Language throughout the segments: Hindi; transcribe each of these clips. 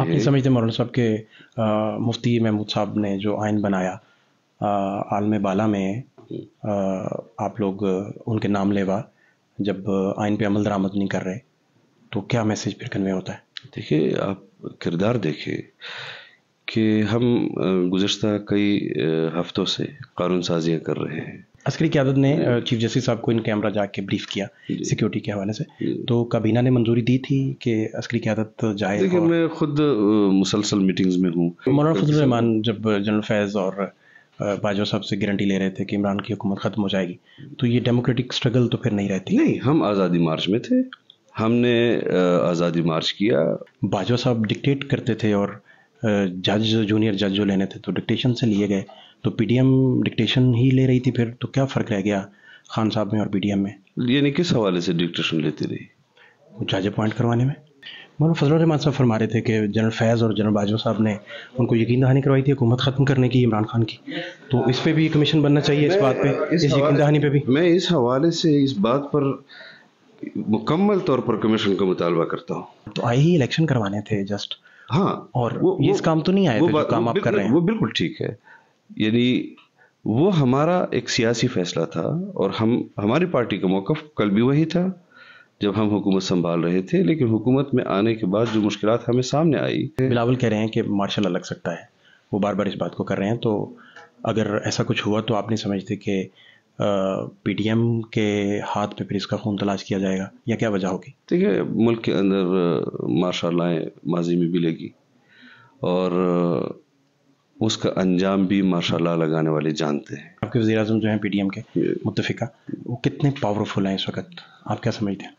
आप नहीं समझते मौलाना साहब के मुफ्ती महमूद साहब ने जो आयन बनाया आलम बाला में आ, आप लोग उनके नाम लेवा जब आयन पे अमल दरामद नहीं कर रहे तो क्या मैसेज फिर कन्वे होता है देखिए आप किरदार देखिए कि हम गुज्त कई हफ्तों से कानून साजियाँ कर रहे हैं अस्करी क्यादत ने चीफ जस्टिस साहब को इन कैमरा जाके ब्रीफ किया सिक्योरिटी के हवाले से तो काबीना ने मंजूरी दी थी कि अस्करी क्यादत जाए देखिए मैं खुद मुसलसल मीटिंग्स में हूँ मौलाना तो रहमान जब जनरल फैज़ और बाजवा साहब से गारंटी ले रहे थे कि इमरान की हुकूमत ख़त्म हो जाएगी तो ये डेमोक्रेटिक स्ट्रगल तो फिर नहीं रहती नहीं हम आज़ादी मार्च में थे हमने आज़ादी मार्च किया बाजवा साहब डिक्टेट करते थे और जज जूनियर जज जो लेने थे तो डिक्टेशन से लिए गए तो पीडीएम डिक्टेशन ही ले रही थी फिर तो क्या फ़र्क रह गया खान साहब में और पीडीएम में यानी किस हवाले से डिक्टेशन लेती रही चार्ज अपॉइंट करवाने में मौलाना फजल रहमान साहब फरमा रहे थे कि जनरल फैज़ और जनरल बाजवा साहब ने उनको यकीन दहानी करवाई थी हुकूमत ख़त्म करने की इमरान खान की तो इस पर भी कमीशन बनना चाहिए इस बात पर इस, यकीन दहानी पर भी मैं इस हवाले से इस बात पर मुकम्मल तौर पर कमीशन का मुतालबा करता हूँ तो आए ही इलेक्शन करवाने थे जस्ट हाँ और वो, ये इस काम तो नहीं आया वो, वो काम आप कर रहे हैं वो बिल्कुल ठीक है यदि वो हमारा एक सियासी फैसला था और हम हमारी पार्टी का मौक़ कल भी वही था जब हम हुकूमत संभाल रहे थे लेकिन हुकूमत में आने के बाद जो मुश्किल हमें सामने आई बिलावल कह रहे हैं कि मार्शल लग सकता है वो बार बार इस बात को कर रहे हैं तो अगर ऐसा कुछ हुआ तो आप नहीं समझते कि एम के हाथ पे फिर इसका खून तलाश किया जाएगा या क्या वजह होगी देखिए मुल्क के अंदर मार्शल माजी में भी लगी और उसका अंजाम भी माशाल्लाह लगाने वाले जानते हैं आपके वजी अजम जो हैं पी डी एम के मुतफिका वो कितने पावरफुल हैं इस वक्त आप क्या समझते हैं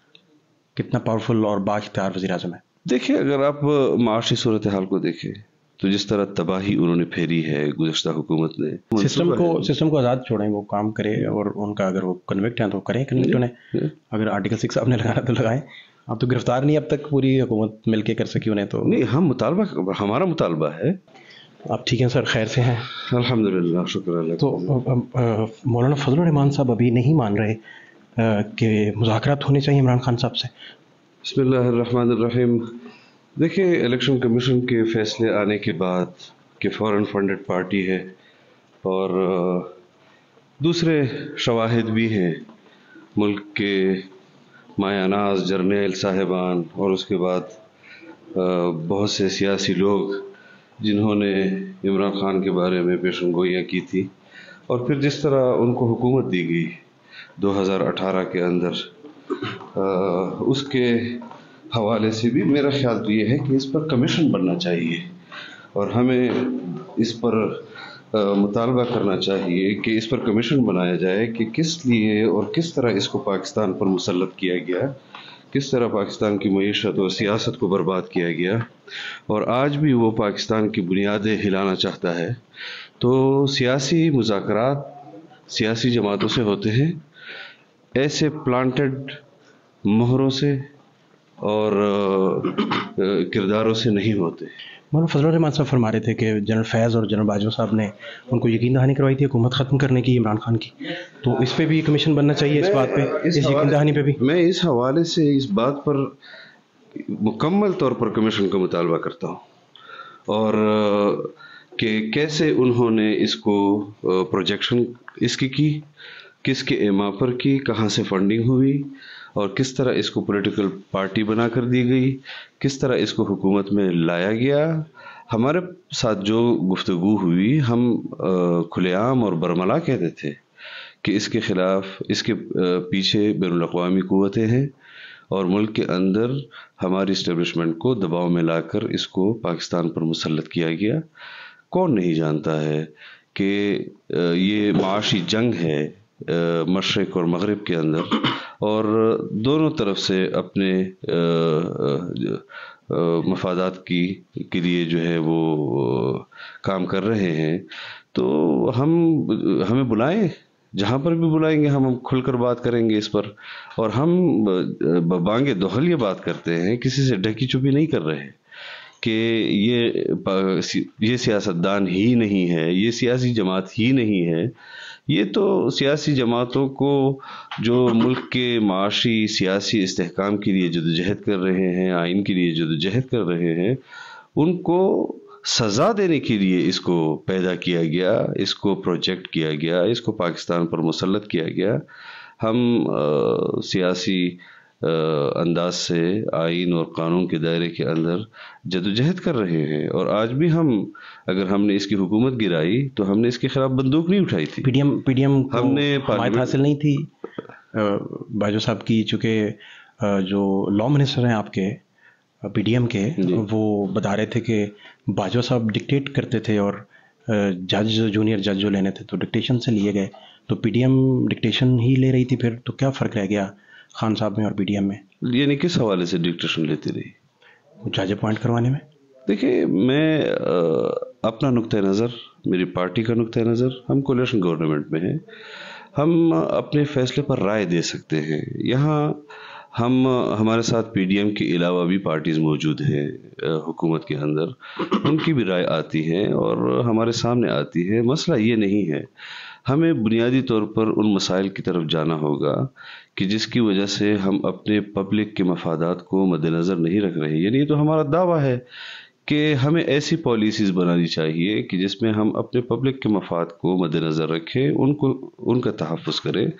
कितना पावरफुल और बाख्तार वजी अजम है देखिए अगर आप माशी सूरत हाल को देखें तो जिस तरह तबाही उन्होंने फेरी है गुजशत हुकूमत ने सिस्टम को सिस्टम को आज़ाद छोड़ें वो काम करे और उनका अगर वो कन्विक्ट हैं तो करें कन्विक्ट उन्हें अगर आर्टिकल सिक्स आपने लगाना तो लगाएं आप तो गिरफ्तार नहीं अब तक पूरी हुकूमत मिलके कर सकी उन्हें तो नहीं हम मुतालबा हमारा मुतालबा है आप ठीक हैं सर खैर से हैं अल्हम्दुलिल्लाह शुक्र तो मौलाना फजल रहमान साहब अभी नहीं मान रहे कि मुजाकर होने चाहिए इमरान खान साहब से बसमीम देखिए इलेक्शन कमीशन के फैसले आने के बाद कि फॉरेन फंडेड पार्टी है और दूसरे शवाहद भी हैं मुल्क के मायानाज जर्नेल साहिबान और उसके बाद बहुत से सियासी लोग जिन्होंने इमरान खान के बारे में पेशन गोइयाँ की थी और फिर जिस तरह उनको हुकूमत दी गई 2018 के अंदर आ, उसके हवाले से भी मेरा ख्याल तो ये है कि इस पर कमीशन बनना चाहिए और हमें इस पर मुतालबा करना चाहिए कि इस पर कमीशन बनाया जाए कि किस लिए और किस तरह इसको पाकिस्तान पर मुसलत किया गया किस तरह पाकिस्तान की मीशत और सियासत को बर्बाद किया गया और आज भी वो पाकिस्तान की बुनियादें हिलाना चाहता है तो सियासी मुजाकर सियासी जमातों से होते हैं ऐसे प्लांटेड मोहरों से और किरदारों से नहीं होते मौलाना फजल रहमान साहब फरमा रहे थे कि जनरल फैज़ और जनरल बाजवा साहब ने उनको यकीन दहानी करवाई थी हुकूमत ख़त्म करने की इमरान खान की तो इस पर भी कमीशन बनना चाहिए इस बात पर इस, इस यकीन दहानी पर भी मैं इस हवाले से इस बात पर मुकम्मल तौर पर कमीशन का मुतालबा करता हूँ और कि कैसे उन्होंने इसको प्रोजेक्शन इसकी की किसके एमा पर की कहाँ से फंडिंग हुई और किस तरह इसको पॉलिटिकल पार्टी बना कर दी गई किस तरह इसको हुकूमत में लाया गया हमारे साथ जो गुफ्तगु हुई हम खुलेआम और बरमला कहते थे कि इसके ख़िलाफ़ इसके पीछे बैन अवी क़वतें हैं और मुल्क के अंदर हमारी इस्टेबलिशमेंट को दबाव में लाकर इसको पाकिस्तान पर मुसलत किया गया कौन नहीं जानता है कि ये माशी जंग है मशरक़ और मगरब के अंदर और दोनों तरफ से अपने मफादात की के लिए जो है वो काम कर रहे हैं तो हम हमें बुलाएं जहाँ पर भी बुलाएंगे हम हम खुलकर बात करेंगे इस पर और हम बांगे ये बात करते हैं किसी से ढकी छुपी नहीं कर रहे कि ये ये सियासतदान ही नहीं है ये सियासी जमात ही नहीं है ये तो सियासी जमातों को जो मुल्क के माशी सियासी इसकाम के लिए जदोजहद कर रहे हैं आइन के लिए जदोजहद कर रहे हैं उनको सज़ा देने के लिए इसको पैदा किया गया इसको प्रोजेक्ट किया गया इसको पाकिस्तान पर मुसलत किया गया हम आ, सियासी अंदाज से आइन और कानून के दायरे के अंदर जदोजहद कर रहे हैं और आज भी हम अगर हमने इसकी हुकूमत गिराई तो हमने इसके खिलाफ बंदूक नहीं उठाई थी पीडीएम पीडीएम हमने हासिल नहीं थी बाजो साहब की चूंकि जो लॉ मिनिस्टर हैं आपके पीडीएम के वो बता रहे थे कि बाजवा साहब डिक्टेट करते थे और जज जूनियर जज जो लेने थे तो डिक्टेशन से लिए गए तो पीडीएम डिक्टेशन ही ले रही थी फिर तो क्या फ़र्क रह गया खान साहब में और एम में यानी किस हवाले से डिक्टेशन लेती रही जज अपॉइंट करवाने में देखिए मैं अपना नुक़ नज़र मेरी पार्टी का नुक़ नज़र हम कोलेशन गवर्नमेंट में हैं हम अपने फैसले पर राय दे सकते हैं यहाँ हम हमारे साथ पीडीएम के अलावा भी पार्टीज़ मौजूद हैं हुकूमत के अंदर उनकी भी राय आती है और हमारे सामने आती है मसला ये नहीं है हमें बुनियादी तौर पर उन मसाइल की तरफ जाना होगा कि जिसकी वजह से हम अपने पब्लिक के मफादात को मद्दनज़र नहीं रख रहे यानी ये तो हमारा दावा है कि हमें ऐसी पॉलिसीज़ बनानी चाहिए कि जिसमें हम अपने पब्लिक के मफाद को मद्दनज़र रखें उनको उनका तहफ़ करें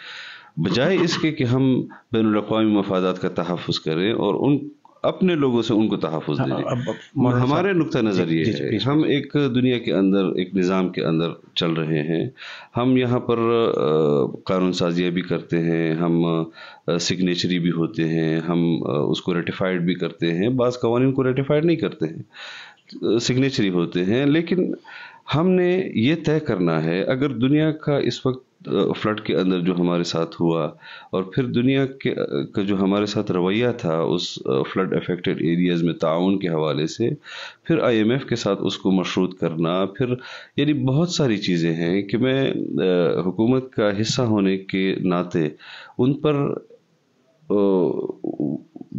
बजाय इसके कि हम बैन अवी मफादात का तहफ़ करें और उन अपने लोगों से उनको तहफ़ हाँ, दीजिए हमारे नुक़ नज़र ये है हम एक दुनिया के अंदर एक निज़ाम के अंदर चल रहे हैं हम यहाँ पर कानून साजियाँ भी करते हैं हम सिग्नेचरी भी होते हैं हम उसको रेटिफाइड भी करते हैं बाज़ कवानी को रेटिफाइड नहीं करते हैं सिग्नेचरी होते हैं लेकिन हमने ये तय करना है अगर दुनिया का इस वक्त फ्लड के अंदर जो हमारे साथ हुआ और फिर दुनिया के का जो हमारे साथ रवैया था उस फ्लड अफेक्टेड एरियाज़ में ताउन के हवाले से फिर आईएमएफ के साथ उसको मशरूत करना फिर यानी बहुत सारी चीज़ें हैं कि मैं हुकूमत का हिस्सा होने के नाते उन पर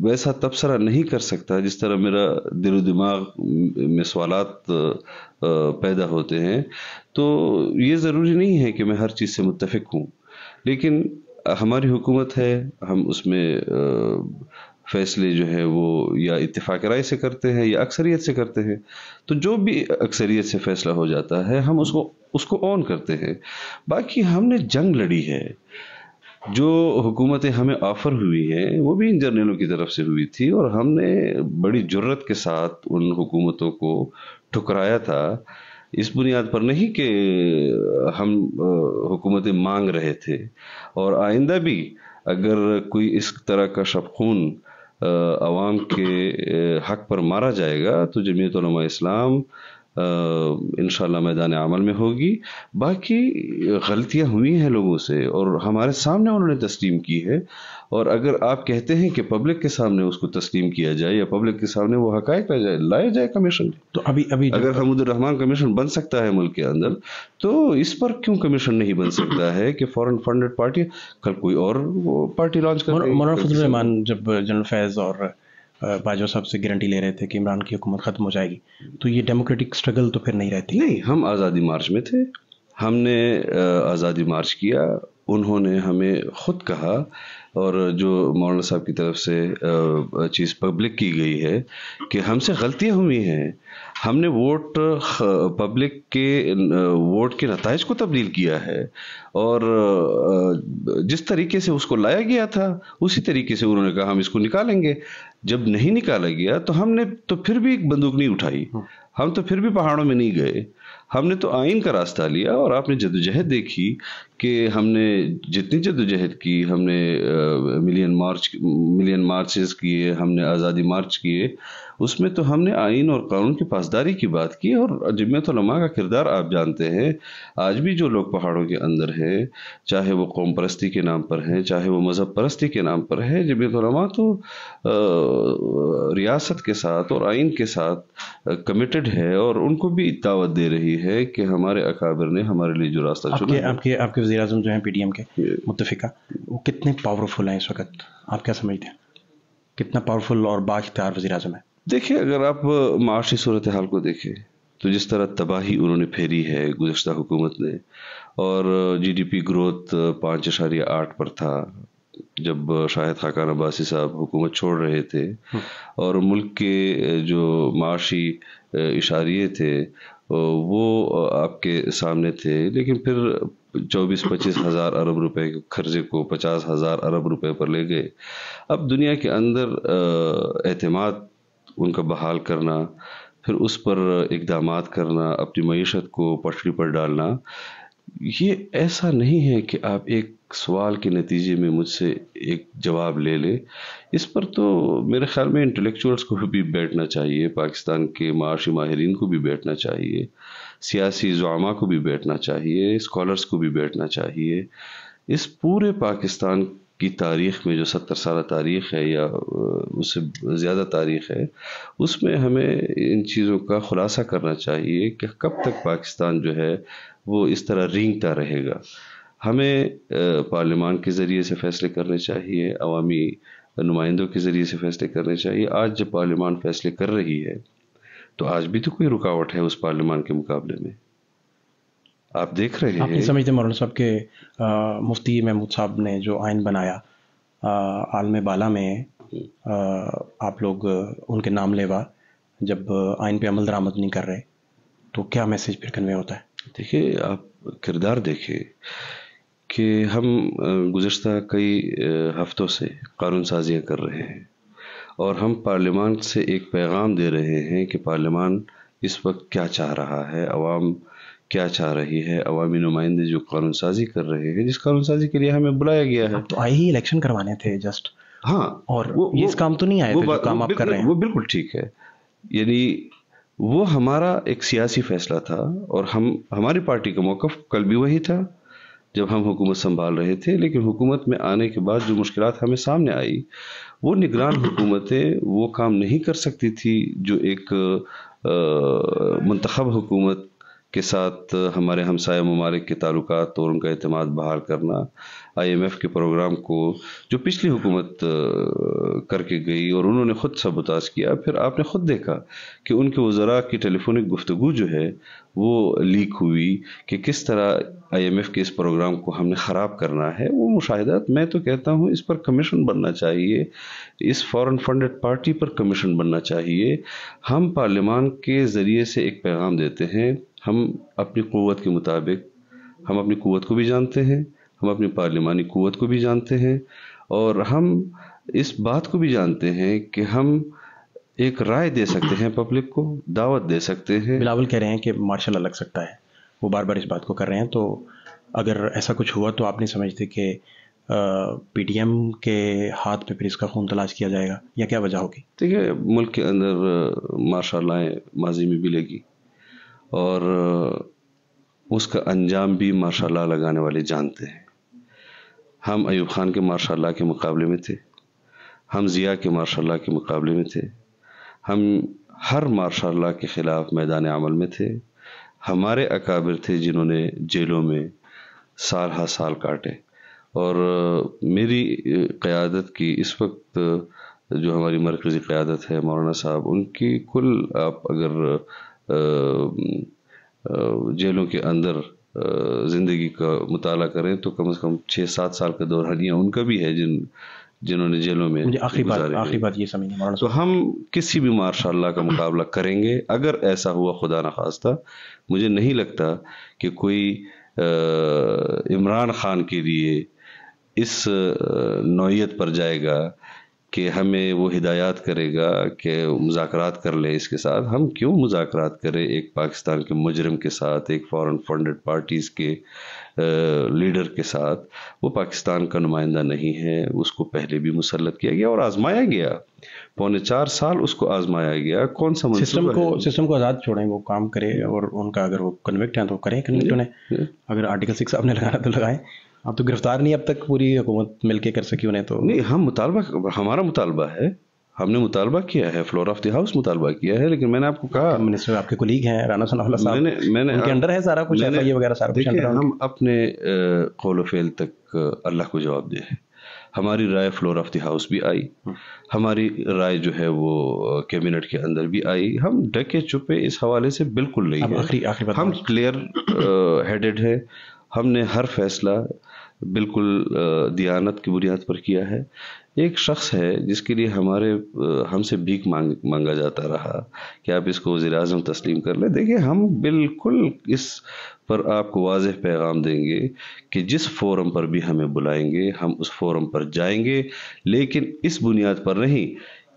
वैसा तबसरा नहीं कर सकता जिस तरह मेरा दिल दिमाग में सवाल पैदा होते हैं तो ये ज़रूरी नहीं है कि मैं हर चीज़ से मुतफिक हूँ लेकिन हमारी हुकूमत है हम उसमें फैसले जो है वो या इतफाक़ राय से करते हैं या अक्सरियत से करते हैं तो जो भी अक्सरियत से फ़ैसला हो जाता है हम उसको उसको ऑन करते हैं बाकी हमने जंग लड़ी है जो हुकूमतें हमें ऑफ़र हुई हैं वो भी इन जर्नलों की तरफ से हुई थी और हमने बड़ी जरूरत के साथ उन हुकूमतों को ठुकराया था इस बुनियाद पर नहीं कि हम हुकूमतें मांग रहे थे और आइंदा भी अगर कोई इस तरह का शबखून आवाम के हक पर मारा जाएगा तो जमीयत इस्लाम इनशाला मैदान अमल में होगी बाकी गलतियाँ हुई हैं लोगों से और हमारे सामने उन्होंने तस्लीम की है और अगर आप कहते हैं कि पब्लिक के सामने उसको तस्लीम किया जाए या पब्लिक के सामने वो हक जाए लाया जाए कमीशन तो अभी अभी अगर हमदुररहमान कमीशन बन सकता है मुल्क के अंदर तो इस पर क्यों कमीशन नहीं बन सकता है कि फॉरन फंडेड पार्टी कल कोई और पार्टी लॉन्च कर जब जनरल फैज और बाजवा साहब से गारंटी ले रहे थे कि इमरान की हुकूमत ख़त्म हो जाएगी तो ये डेमोक्रेटिक स्ट्रगल तो फिर नहीं रहती नहीं हम आज़ादी मार्च में थे हमने आज़ादी मार्च किया उन्होंने हमें ख़ुद कहा और जो मौलाना साहब की तरफ से चीज़ पब्लिक की गई है कि हमसे गलतियाँ हुई हैं हमने वोट पब्लिक के वोट के नतज को तब्दील किया है और जिस तरीके से उसको लाया गया था उसी तरीके से उन्होंने कहा हम इसको निकालेंगे जब नहीं निकाला गया तो हमने तो फिर भी एक बंदूक नहीं उठाई हाँ। हम तो फिर भी पहाड़ों में नहीं गए हमने तो आइन का रास्ता लिया और आपने जदोजहद देखी कि हमने जितनी जदोजहद की हमने मिलियन मार्च मिलियन मार्चेस किए हमने आज़ादी मार्च किए उसमें तो हमने आइन और कानून की पासदारी की बात की और जमत का किरदार आप जानते हैं आज भी जो लोग पहाड़ों के अंदर हैं चाहे वो कौम परस्ती के नाम पर हैं चाहे वो मज़हब परस्ती के नाम पर हैं जमत तो आ, रियासत के साथ और आइन के साथ कमिटेड है और उनको भी दावत दे रही है कि हमारे अकाबर ने हमारे लिए जो रास्ता चुना आपके आपके, आपके वजी अजम जो हैं पी डी एम के मुतफ़ा वो कितने पावरफुल हैं इस वक्त आप क्या समझते हैं कितना पावरफुल और बाख्तार वजी अजम है देखिए अगर आप माशी सूरत हाल को देखें तो जिस तरह तबाही उन्होंने फेरी है गुजशत हुकूमत ने और जीडीपी ग्रोथ पाँच इशारे आठ पर था जब शाहिद खाकान अब्बासी साहब हुकूमत छोड़ रहे थे हम्म। और मुल्क के जो माशी इशारे थे वो आपके सामने थे लेकिन फिर चौबीस पच्चीस हज़ार अरब रुपए के खर्चे को पचास हज़ार अरब रुपए पर ले गए अब दुनिया के अंदर अहतमाद उनका बहाल करना फिर उस पर इकदाम करना अपनी मीशत को पटरी पर डालना ये ऐसा नहीं है कि आप एक सवाल के नतीजे में मुझसे एक जवाब ले लें इस पर तो मेरे ख्याल में इंटेलेक्चुअल्स को भी बैठना चाहिए पाकिस्तान के माशी माहरीन को भी बैठना चाहिए सियासी जामा को भी बैठना चाहिए स्कॉलर्स को भी बैठना चाहिए इस पूरे पाकिस्तान की तारीख में जो सत्तर साल तारीख है या उससे ज़्यादा तारीख है उसमें हमें इन चीज़ों का खुलासा करना चाहिए कि कब तक पाकिस्तान जो है वो इस तरह रिंगता रहेगा हमें पार्लियामान के ज़रिए से फ़ैसले करने चाहिए अवामी नुमाइंदों के ज़रिए से फ़ैसले करने चाहिए आज जब पार्लियामान फ़ैसले कर रही है तो आज भी तो कोई रुकावट है उस पार्लियामान के मुकाबले में आप देख रहे हैं समझते मौलाना साहब के मुफ्ती महमूद साहब ने जो आयन बनाया आलम बाला में आ, आप लोग उनके नाम लेवा जब आयन पे अमल दरामद नहीं कर रहे तो क्या मैसेज फिर कन्वे होता है देखिए आप किरदार देखिए कि हम गुज्त कई हफ्तों से कानून साजियाँ कर रहे हैं और हम पार्लियामान से एक पैगाम दे रहे हैं कि पार्लियामान इस वक्त क्या चाह रहा है आवाम क्या चाह रही है अवामी नुमाइंदे जो कानून साजी कर रहे हैं जिस कानून साजी के लिए हमें बुलाया गया है हाँ, तो आए ही इलेक्शन करवाने थे जस्ट हाँ और वो, ये वो, इस काम तो नहीं आए वो, थे जो काम आप कर रहे हैं वो बिल्कुल ठीक है यानी वो हमारा एक सियासी फैसला था और हम हमारी पार्टी का मौका कल भी वही था जब हम हुकूमत संभाल रहे थे लेकिन हुकूमत में आने के बाद जो मुश्किल हमें सामने आई वो निगरान हुकूमतें वो काम नहीं कर सकती थी जो एक मंतखब हुकूमत के साथ हमारे हमसाय ममालिक के ताल्लुक और उनका अहतमाद बहाल करना आई एम एफ के प्रोग्राम को जो पिछली हुकूमत करके गई और उन्होंने ख़ुद सबुताज किया फिर आपने ख़ुद देखा कि उनके वज़रा की टेलीफोनिक गुफ्तु जो है वो लीक हुई कि किस तरह आई एम एफ के इस प्रोग्राम को हमने ख़राब करना है वो मुशाहदात मैं तो कहता हूँ इस पर कमीशन बनना चाहिए इस फॉरन फंडेड पार्टी पर कमीशन बनना चाहिए हम पार्लियामान के ज़रिए से एक पैगाम देते हैं हम अपनी क़वत के मुताबिक हम अपनी क़वत को भी जानते हैं हम अपनी पार्लिमानी क़वत को भी जानते हैं और हम इस बात को भी जानते हैं कि हम एक राय दे सकते हैं पब्लिक को दावत दे सकते हैं बिलावल कह रहे हैं कि मार्शल लग सकता है वो बार बार इस बात को कर रहे हैं तो अगर ऐसा कुछ हुआ तो आप नहीं समझते कि पीडीएम के हाथ पे फिर इसका खून तलाश किया जाएगा या क्या वजह होगी देखिए मुल्क के अंदर लाएँ माजी में भी लेगी और उसका अंजाम भी माशाल्लाह लगाने वाले जानते हैं हम अयूब खान के माशाल्लाह के मुकाबले में थे हम ज़िया के माशाल्लाह के मुकाबले में थे हम हर माशाल्लाह के ख़िलाफ़ मैदान अमल में थे हमारे अकाबिर थे जिन्होंने जेलों में साल हा साल काटे और मेरी क़्यादत की इस वक्त जो हमारी मरकज़ी क़्यादत है मौलाना साहब उनकी कुल आप अगर जेलों के अंदर ज़िंदगी का मताल करें तो कम से कम छः सात साल का दौरानिया उनका भी है जिन जिन्होंने जेलों में आखिरी बात आखिरी बात ये तो हम किसी भी मार्शाला का मुकाबला करेंगे अगर ऐसा हुआ खुदा न खास्ता मुझे नहीं लगता कि कोई इमरान खान के लिए इस नौीयत पर जाएगा कि हमें वो हिदायत करेगा कि मुजाकर कर ले इसके साथ हम क्यों मुजाकर करें एक पाकिस्तान के मुजरम के साथ एक फॉरेन फंडेड पार्टीज़ के लीडर के साथ वो पाकिस्तान का नुमाइंदा नहीं है उसको पहले भी मुसलत किया गया और आजमाया गया पौने चार साल उसको आजमाया गया कौन सा सिस्टम को सिस्टम को आज़ाद छोड़ें वो काम करें और उनका अगर वो तो कन्विक्ट हैं तो करें कन्विक्ट उन्हें अगर आर्टिकल सिक्स आपने लगाना तो लगाएं आप हाँ, तो गिरफ्तार नहीं अब तक पूरी हुकूमत मिलके कर सकी उन्हें तो नहीं हम मुतालबा हमारा मुतालबा है हमने मुतालबा किया है फ्लोर ऑफ द हाउस मुतालबा किया है लेकिन मैंने आपको कहा मिनिस्टर आपके कुलीग हैं राना साहब मैंने मैंने उनके अंडर है सारा कुछ ये वगैरह सारा कुछ अंडर हम अपने कौल फेल तक अल्लाह को जवाब दे हमारी राय फ्लोर ऑफ द हाउस भी आई हाँ। हमारी राय जो है वो कैबिनेट के अंदर भी आई हम डके चुपे इस हवाले से बिल्कुल नहीं हम क्लियर हेडेड है हमने हर फैसला बिल्कुल दियानत की बुनियाद पर किया है एक शख्स है जिसके लिए हमारे हमसे भीख मांग मांगा जाता रहा कि आप इसको वजी अजम तस्लीम कर लें देखिए हम बिल्कुल इस पर आपको वाज पैगाम देंगे कि जिस फोरम पर भी हमें बुलाएंगे हम उस फोरम पर जाएंगे लेकिन इस बुनियाद पर नहीं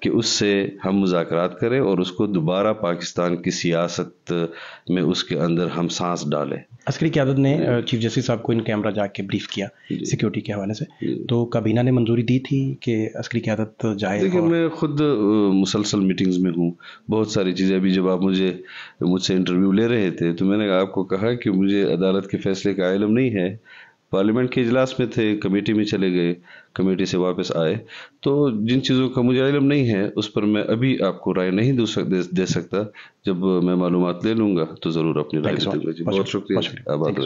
कि उससे हम मुजाकर करें और उसको दोबारा पाकिस्तान की सियासत में उसके अंदर हम सांस डालें अस्करी क्यादत ने चीफ जस्टिस साहब को इन कैमरा जाके ब्रीफ किया सिक्योरिटी के हवाले से तो काबीना ने मंजूरी दी थी कि अस्करी क्यादत जाए देखिए और... मैं खुद मुसलसल मीटिंग्स में हूँ बहुत सारी चीज़ें अभी जब आप मुझे मुझसे इंटरव्यू ले रहे थे तो मैंने आपको कहा कि मुझे अदालत के फैसले का इलम नहीं है पार्लियामेंट के इजलास में थे कमेटी में चले गए कमेटी से वापस आए तो जिन चीज़ों का मुझे इलम नहीं है उस पर मैं अभी आपको राय नहीं दे सकता जब मैं मालूम ले लूँगा तो ज़रूर अपनी राय बहुत शुक्रिया आबाद